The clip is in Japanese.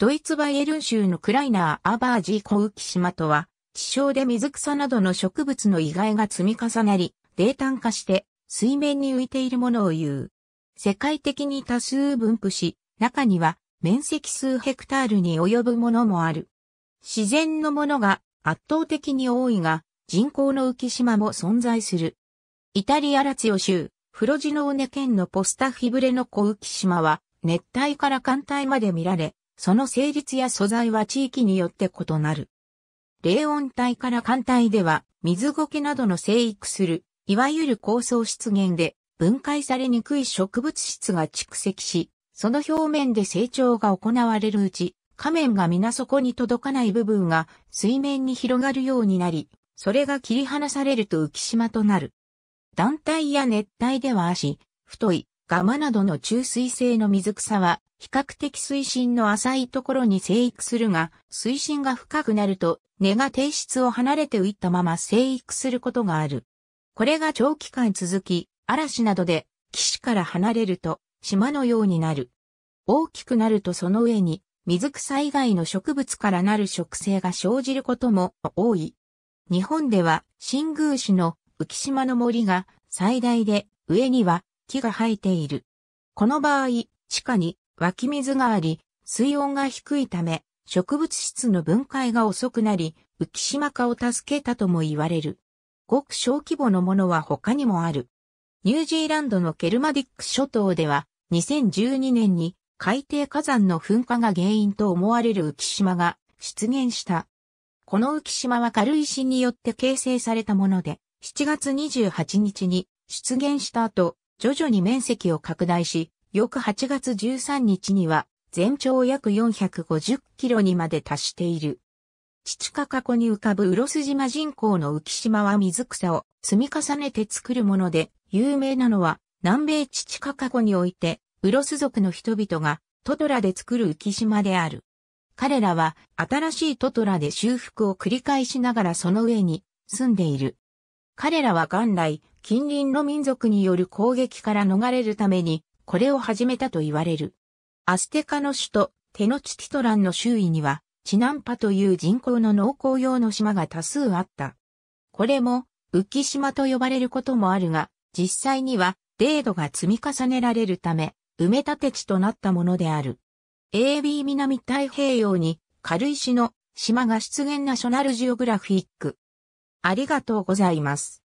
ドイツバイエルン州のクライナー・アバージー・コウキ島とは、地上で水草などの植物の遺骸が積み重なり、冷淡化して水面に浮いているものを言う。世界的に多数分布し、中には面積数ヘクタールに及ぶものもある。自然のものが圧倒的に多いが、人口の浮島も存在する。イタリアラツヨオ州、フロジノーネ県のポスタフィブレの小浮島は、熱帯から寒帯まで見られ、その成立や素材は地域によって異なる。冷温帯から寒帯では、水苔などの生育する、いわゆる高層湿原で、分解されにくい植物質が蓄積し、その表面で成長が行われるうち、仮面が皆底に届かない部分が水面に広がるようになり、それが切り離されると浮島となる。団体や熱帯では足、太い、ガマなどの中水性の水草は比較的水深の浅いところに生育するが、水深が深くなると根が低質を離れて浮いたまま生育することがある。これが長期間続き、嵐などで岸から離れると島のようになる。大きくなるとその上に水草以外の植物からなる植生が生じることも多い。日本では新宮市の浮島の森が最大で上には木が生えている。この場合、地下に湧き水があり、水温が低いため、植物質の分解が遅くなり、浮島化を助けたとも言われる。ごく小規模のものは他にもある。ニュージーランドのケルマディック諸島では、2012年に海底火山の噴火が原因と思われる浮島が出現した。この浮島は軽石によって形成されたもので、7月28日に出現した後、徐々に面積を拡大し、翌8月13日には全長約450キロにまで達している。父か過去に浮かぶウロス島人口の浮島は水草を積み重ねて作るもので、有名なのは南米父か過去において、ウロス族の人々がトトラで作る浮島である。彼らは新しいトトラで修復を繰り返しながらその上に住んでいる。彼らは元来近隣の民族による攻撃から逃れるためにこれを始めたと言われる。アステカの首都テノチティトランの周囲にはチナンパという人口の農耕用の島が多数あった。これも浮島と呼ばれることもあるが、実際にはデードが積み重ねられるため、埋め立て地となったものである。AB 南太平洋に軽石の島が出現ナショナルジオグラフィック。ありがとうございます。